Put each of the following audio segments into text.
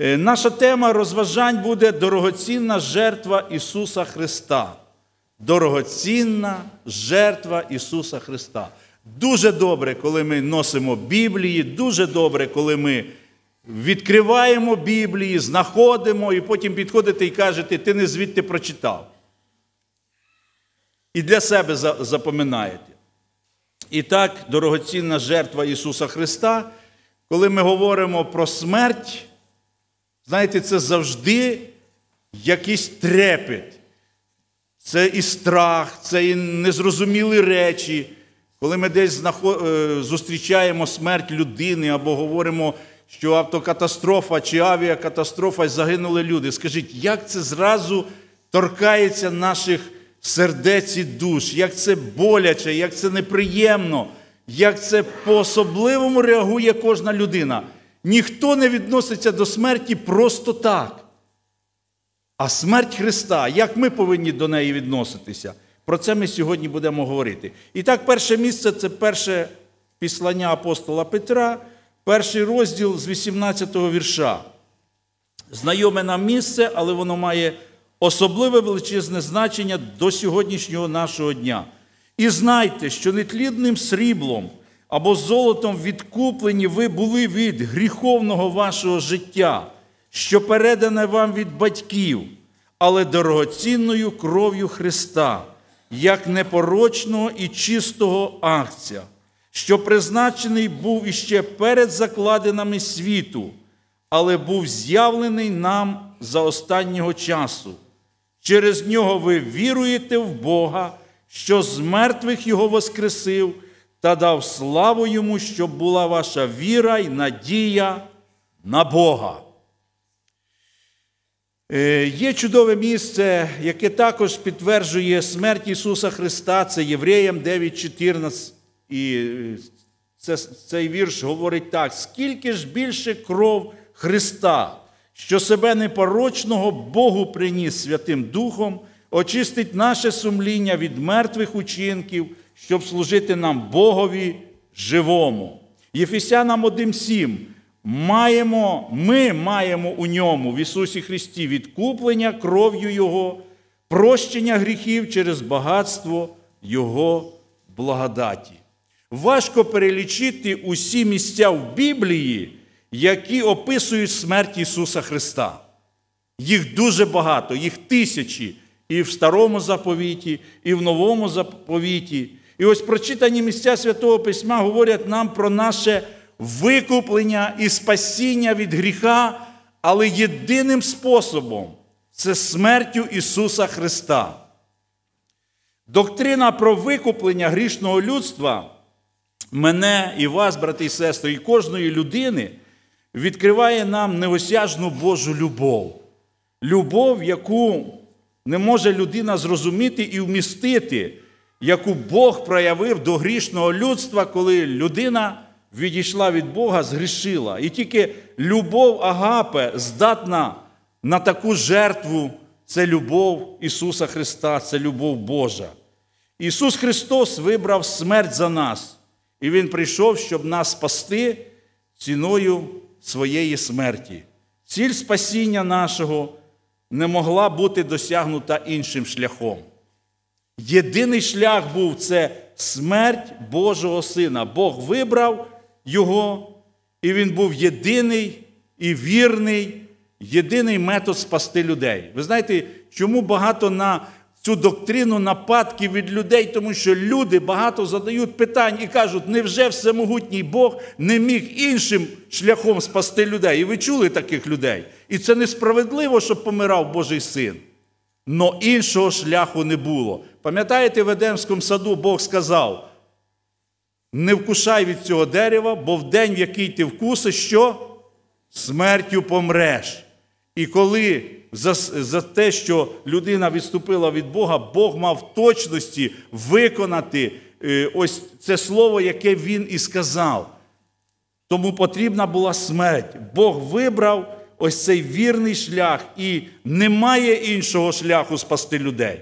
Е, наша тема розважань буде дорогоцінна жертва Ісуса Христа. Дорогоцінна жертва Ісуса Христа. Дуже добре, коли ми носимо Біблії, дуже добре, коли ми відкриваємо Біблії, знаходимо, і потім підходите і кажете, ти не звідти прочитав. І для себе запоминаєте. І так, дорогоцінна жертва Ісуса Христа, коли ми говоримо про смерть. Знаєте, це завжди якийсь трепет. Це і страх, це і незрозумілі речі. Коли ми десь знаход... Е, зустрічаємо смерть людини або говоримо, що автокатастрофа чи авіакатастрофа і загинули люди, скажіть, як це зразу торкається наших сердець і душ, як це боляче, як це неприємно, як це по-особливому реагує кожна людина. Ніхто не відноситься до смерті просто так. А смерть Христа, як ми повинні до неї відноситися? Про це ми сьогодні будемо говорити. І так, перше місце це перше післання апостола Петра, перший розділ з 18 го вірша. Знайоме нам місце, але воно має особливе величезне значення до сьогоднішнього нашого дня. І знайте, що нетлідним сріблом або золотом відкуплені ви були від гріховного вашого життя, що передане вам від батьків, але дорогоцінною кров'ю Христа, як непорочного і чистого акція, що призначений був іще перед закладинами світу, але був з'явлений нам за останнього часу. Через нього ви віруєте в Бога, що з мертвих Його Воскресив та дав славу йому, щоб була ваша віра і надія на Бога. Е, є чудове місце, яке також підтверджує смерть Ісуса Христа, це Євреям 9.14. І е, цей вірш говорить так: скільки ж більше кров Христа, що себе непорочного Богу приніс Святим Духом, очистить наше сумління від мертвих учинків щоб служити нам Богові живому. Єфесянам 1,7. Маємо, Ми маємо у ньому, в Ісусі Христі, відкуплення кров'ю Його, прощення гріхів через багатство Його благодаті. Важко перелічити усі місця в Біблії, які описують смерть Ісуса Христа. Їх дуже багато, їх тисячі і в Старому заповіті, і в Новому заповіті. І ось прочитані місця Святого Письма говорять нам про наше викуплення і спасіння від гріха, але єдиним способом це смертю Ісуса Христа. Доктрина про викуплення грішного людства мене і вас, брати і сестри, і кожної людини відкриває нам неосяжну Божу любов. Любов, яку не може людина зрозуміти і вмістити яку Бог проявив до грішного людства, коли людина відійшла від Бога, згрішила. І тільки любов Агапе здатна на таку жертву. Це любов Ісуса Христа, це любов Божа. Ісус Христос вибрав смерть за нас, і Він прийшов, щоб нас спасти ціною своєї смерті. Ціль спасіння нашого не могла бути досягнута іншим шляхом. Єдиний шлях був це смерть Божого Сина. Бог вибрав його, і він був єдиний і вірний, єдиний метод спасти людей. Ви знаєте, чому багато на цю доктрину нападків від людей, тому що люди багато задають питань і кажуть, невже всемогутній Бог не міг іншим шляхом спасти людей? І ви чули таких людей? І це несправедливо, що помирав Божий син но іншого шляху не було. Пам'ятаєте, в Едемському саду Бог сказав: не вкушай від цього дерева, бо в день, в який ти вкусиш, що смертю помреш. І коли за, за те, що людина відступила від Бога, Бог мав в точності виконати е, ось це слово, яке він і сказав. Тому потрібна була смерть. Бог вибрав ось цей вірний шлях, і немає іншого шляху спасти людей.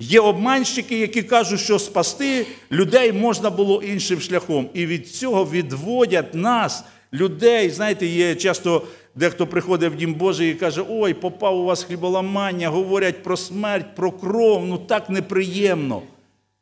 Є обманщики, які кажуть, що спасти людей можна було іншим шляхом. І від цього відводять нас, людей. Знаєте, є часто дехто приходить в Дім Божий і каже, ой, попав у вас хліболамання, говорять про смерть, про кров, ну так неприємно.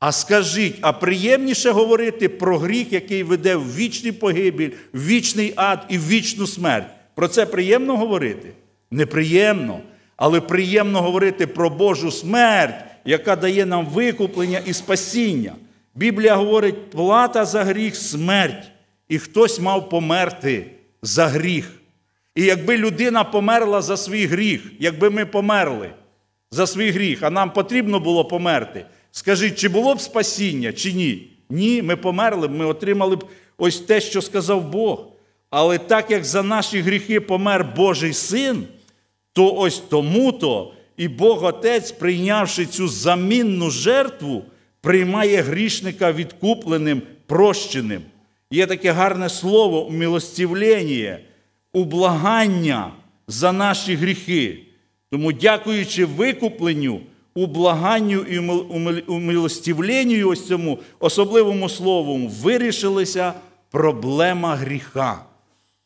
А скажіть, а приємніше говорити про гріх, який веде в вічний погибель, в вічний ад і в вічну смерть. Про це приємно говорити? Неприємно. Але приємно говорити про Божу смерть, яка дає нам викуплення і спасіння. Біблія говорить, плата за гріх смерть, і хтось мав померти за гріх. І якби людина померла за свій гріх, якби ми померли за свій гріх, а нам потрібно було померти, скажіть, чи було б спасіння, чи ні? Ні, ми померли б, ми отримали б ось те, що сказав Бог. Але так як за наші гріхи помер Божий син, то ось тому-то і Бог Отець, прийнявши цю замінну жертву, приймає грішника відкупленим, прощеним. Є таке гарне слово умілостівлення, ублагання за наші гріхи. Тому, дякуючи викупленню, ублаганню і умілостівленню ось цьому особливому слову, вирішилася проблема гріха.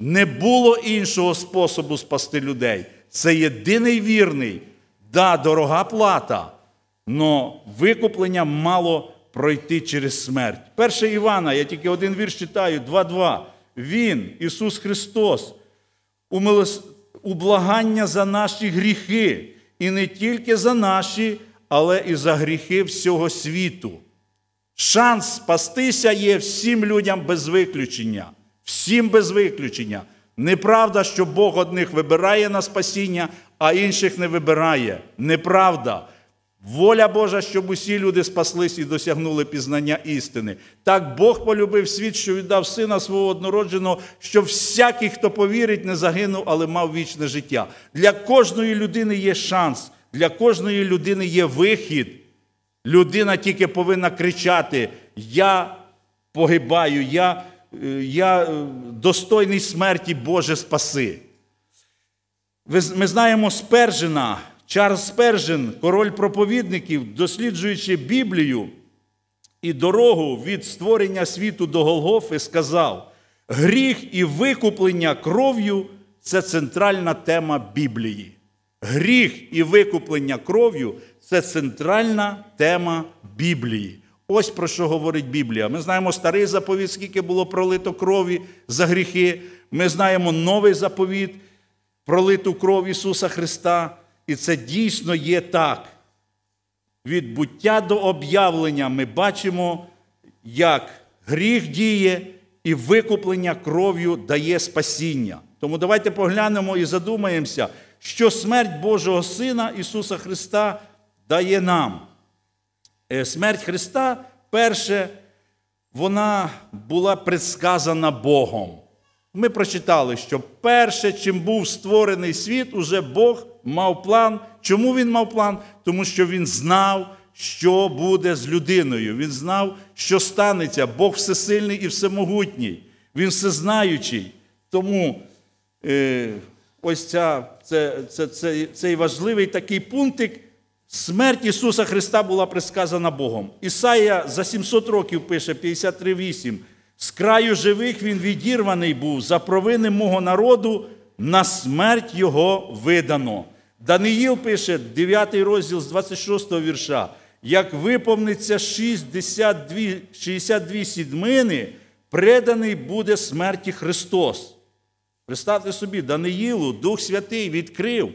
Не було іншого способу спасти людей. Це єдиний вірний. Да, дорога плата, але викуплення мало пройти через смерть. Перше Івана, я тільки один вірш читаю, 2-2. Він, Ісус Христос, ублагання за наші гріхи, і не тільки за наші, але і за гріхи всього світу. Шанс спастися є всім людям без виключення. Всім без виключення. Неправда, що Бог одних вибирає на спасіння, а інших не вибирає. Неправда. Воля Божа, щоб усі люди спаслись і досягнули пізнання істини. Так Бог полюбив світ, що віддав сина свого однородженого, щоб всякий, хто повірить, не загинув, але мав вічне життя. Для кожної людини є шанс, для кожної людини є вихід. Людина тільки повинна кричати: Я погибаю, я. Е, я е, достойний смерті Боже спаси. Ми знаємо Спержена, Чарльз Спержин, король проповідників, досліджуючи Біблію і дорогу від створення світу до Голгофи, сказав: гріх і викуплення кров'ю це центральна тема Біблії. Гріх і викуплення кров'ю це центральна тема Біблії. Ось про що говорить Біблія. Ми знаємо старий заповіт, скільки було пролито крові за гріхи. Ми знаємо новий заповіт, пролиту кров Ісуса Христа. І це дійсно є так. Від буття до об'явлення ми бачимо, як гріх діє і викуплення кров'ю дає спасіння. Тому давайте поглянемо і задумаємося, що смерть Божого Сина Ісуса Христа дає нам. Е, смерть Христа, перше, вона була предсказана Богом. Ми прочитали, що перше, чим був створений світ, уже Бог мав план. Чому він мав план? Тому що він знав, що буде з людиною. Він знав, що станеться. Бог всесильний і всемогутній. Він всезнаючий. Тому е, ось ця, це, це, це, цей важливий такий пунктик, Смерть Ісуса Христа була предсказана Богом. Ісаїя за 700 років пише 53,8. З краю живих він відірваний був за провини мого народу, на смерть його видано. Даниїл пише 9 розділ з 26 вірша. Як виповниться 62 62 сідмини, преданий буде смерті Христос. Представте собі, Даниїлу Дух Святий відкрив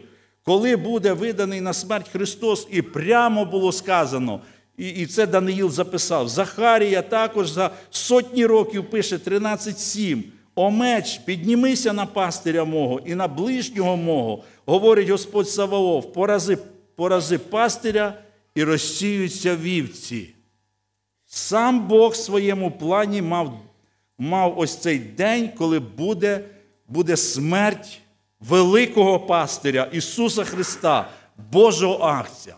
коли буде виданий на смерть Христос, і прямо було сказано. І і це Даниїл записав. Захарія також за сотні років пише 13.7. О меч, піднімися на пастиря мого і на ближнього мого, говорить Господь Саваоф, порази, порази пастиря і розсіються вівці. Сам Бог в своєму плані мав мав ось цей день, коли буде, буде смерть великого пастиря Ісуса Христа, Божого акція.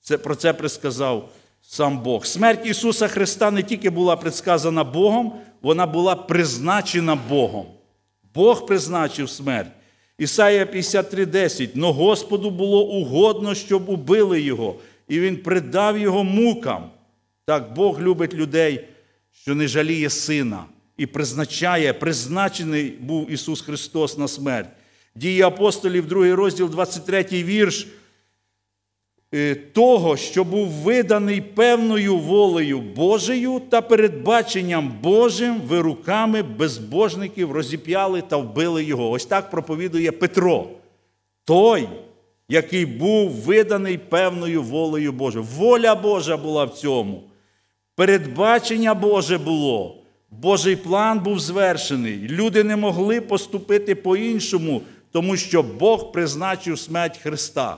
Це, Про це присказав сам Бог. Смерть Ісуса Христа не тільки була предсказана Богом, вона була призначена Богом. Бог призначив смерть. Ісаїя 53:10. Но Господу було угодно, щоб убили Його, і Він придав Його мукам. Так, Бог любить людей, що не жаліє сина, і призначає, призначений був Ісус Христос на смерть дії апостолів, 2 розділ, 23 вірш, е, того, що був виданий певною волею Божою та передбаченням Божим ви руками безбожників розіп'яли та вбили його. Ось так проповідує Петро. Той, який був виданий певною волею Божою. Воля Божа була в цьому. Передбачення Боже було. Божий план був звершений. Люди не могли поступити по-іншому тому що Бог призначив смерть Христа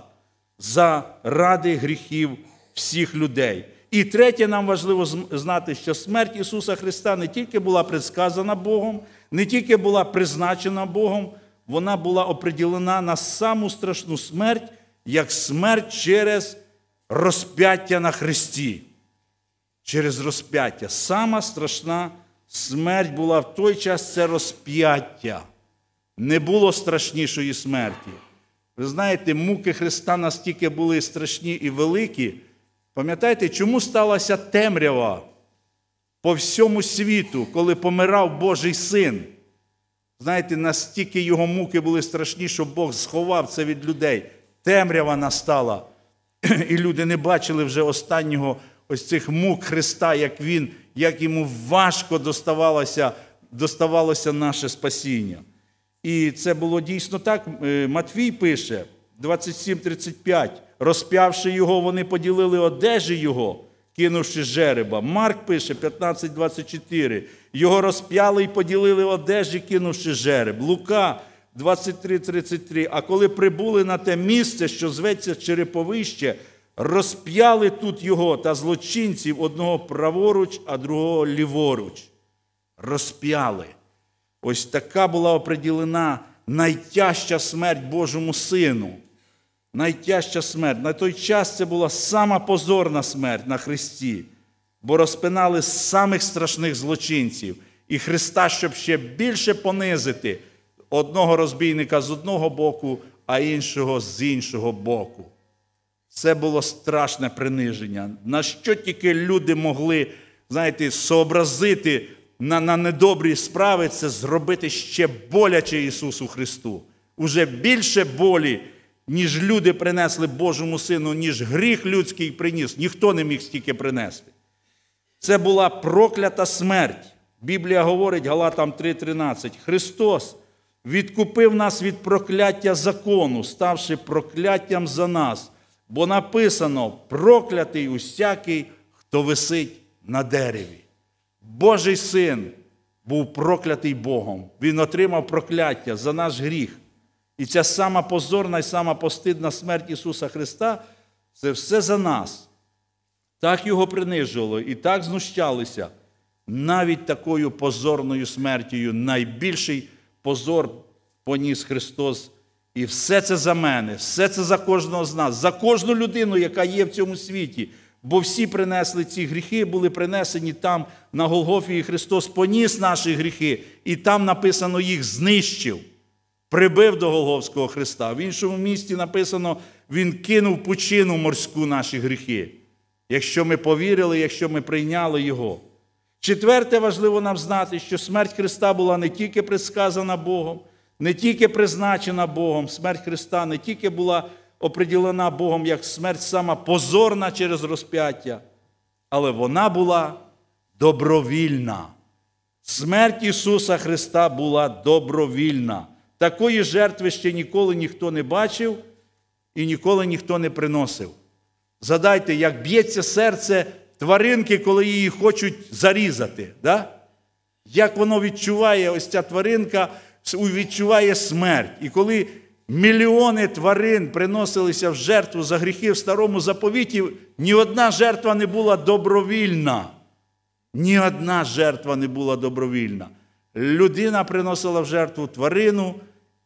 заради гріхів всіх людей. І третє, нам важливо знати, що смерть Ісуса Христа не тільки була предсказана Богом, не тільки була призначена Богом, вона була оприділена на саму страшну смерть, як смерть через розп'яття на Христі. Через розп'яття. Сама страшна смерть була в той час це розп'яття не було страшнішої смерті. Ви знаєте, муки Христа настільки були страшні і великі. Пам'ятаєте, чому сталася темрява по всьому світу, коли помирав Божий син? Знаєте, настільки його муки були страшні, що Бог сховав це від людей. Темрява настала. І люди не бачили вже останнього ось цих мук Христа, як він, як йому важко доставалося, доставалося наше спасіння. І це було дійсно так. Е, Матвій пише 27:35. Розп'явши його, вони поділили одежі його, кинувши жереба. Марк пише 15:24. Його розп'яли і поділили одежі, кинувши жереб. Лука 23:33. А коли прибули на те місце, що зветься Череповище, розп'яли тут його та злочинців одного праворуч, а другого ліворуч. Розп'яли. Ось така була оприділена найтяжча смерть Божому Сину. Найтяжча смерть. На той час це була сама позорна смерть на Христі, бо розпинали самих страшних злочинців і Христа, щоб ще більше понизити одного розбійника з одного боку, а іншого з іншого боку. Це було страшне приниження. На що тільки люди могли, знаєте, сообразити на на недобрі справи, це зробити ще боляче Ісусу Христу. Уже більше болі, ніж люди принесли Божому Сину, ніж гріх людський приніс. Ніхто не міг стільки принести. Це була проклята смерть. Біблія говорить Галатам 3:13. Христос відкупив нас від прокляття закону, ставши прокляттям за нас. Бо написано проклятий усякий, хто висить на дереві. Божий син був проклятий Богом. Він отримав прокляття за наш гріх. І ця сама позорна і сама постидна смерть Ісуса Христа це все за нас. Так його принижували і так знущалися. Навіть такою позорною смертю найбільший позор поніс Христос. І все це за мене, все це за кожного з нас, за кожну людину, яка є в цьому світі, Бо всі принесли ці гріхи, були принесені там на Голгофі, і Христос поніс наші гріхи, і там написано їх знищив, прибив до Голговського Христа. В іншому місті написано, Він кинув пучину морську наші гріхи, якщо ми повірили, якщо ми прийняли Його. Четверте, важливо нам знати, що смерть Христа була не тільки предсказана Богом, не тільки призначена Богом, смерть Христа не тільки була оприділена Богом як смерть сама позорна через розп'яття, але вона була добровільна. Смерть Ісуса Христа була добровільна. Такої жертви ще ніколи ніхто не бачив і ніколи ніхто не приносив. Задайте, як б'ється серце тваринки, коли її хочуть зарізати. Да? Як воно відчуває ось ця тваринка, відчуває смерть. І коли Мільйони тварин приносилися в жертву за гріхи в старому заповіті. Ні одна жертва не була добровільна. Ні одна жертва не була добровільна. Людина приносила в жертву тварину,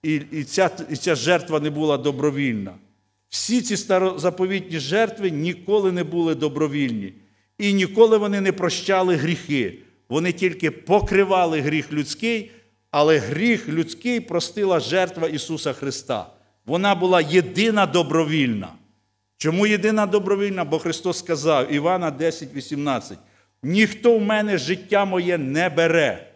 і і, ця і ця жертва не була добровільна. Всі ці старозаповітні жертви ніколи не були добровільні. І ніколи вони не прощали гріхи. Вони тільки покривали гріх людський але гріх людський простила жертва Ісуса Христа. Вона була єдина добровільна. Чому єдина добровільна? Бо Христос сказав Івана 10, 18, ніхто в мене життя моє не бере,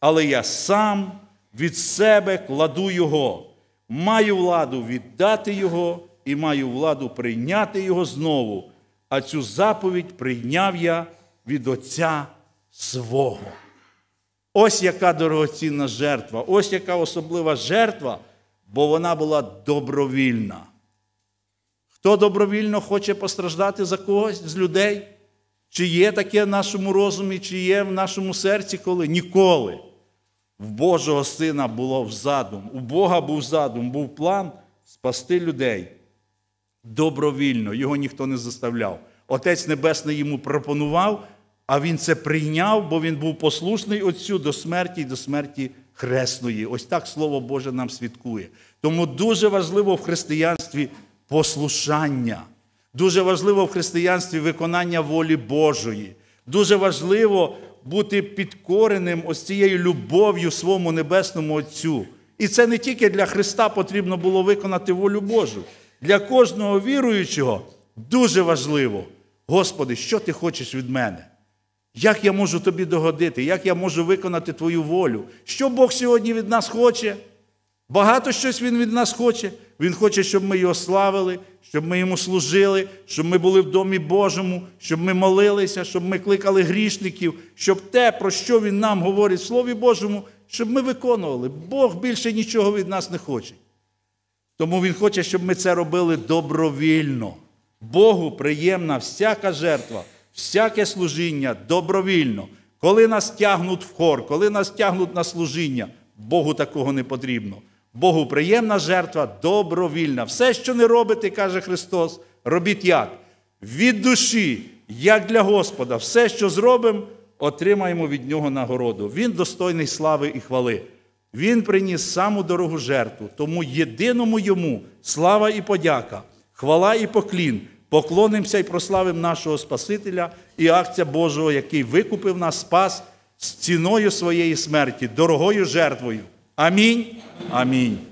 але я сам від себе кладу Його, маю владу віддати Його і маю владу прийняти Його знову. А цю заповідь прийняв я від Отця свого. Ось яка дорогоцінна жертва, ось яка особлива жертва, бо вона була добровільна. Хто добровільно хоче постраждати за когось з людей? Чи є таке в нашому розумі, чи є в нашому серці коли? Ніколи. В Божого Сина було в задум. У Бога був задум, був план спасти людей. Добровільно, його ніхто не заставляв. Отець Небесний йому пропонував, а він це прийняв, бо він був послушний Отцю до смерті і до смерті Хресної. Ось так Слово Боже нам свідкує. Тому дуже важливо в християнстві послушання, дуже важливо в християнстві виконання волі Божої. Дуже важливо бути підкореним ось цією любов'ю своєму небесному Отцю. І це не тільки для Христа потрібно було виконати волю Божу. Для кожного віруючого дуже важливо, Господи, що ти хочеш від мене? Як я можу тобі догодити? Як я можу виконати твою волю? Що Бог сьогодні від нас хоче? Багато щось Він від нас хоче. Він хоче, щоб ми його славили, щоб ми йому служили, щоб ми були в домі Божому, щоб ми молилися, щоб ми кликали грішників, щоб те, про що Він нам говорить в Слові Божому, щоб ми виконували. Бог більше нічого від нас не хоче. Тому Він хоче, щоб ми це робили добровільно. Богу приємна всяка жертва всяке служіння добровільно. Коли нас тягнуть в хор, коли нас тягнуть на служіння, Богу такого не потрібно. Богу приємна жертва добровільна. Все, що не робите, каже Христос, робіть як? Від душі, як для Господа, все, що зробимо, отримаємо від Нього нагороду. Він достойний слави і хвали. Він приніс саму дорогу жертву, тому єдиному йому слава і подяка, хвала і поклін поклонимося і прославимо нашого Спасителя і акція Божого, який викупив нас, спас з ціною своєї смерті, дорогою жертвою. Амінь. Амінь.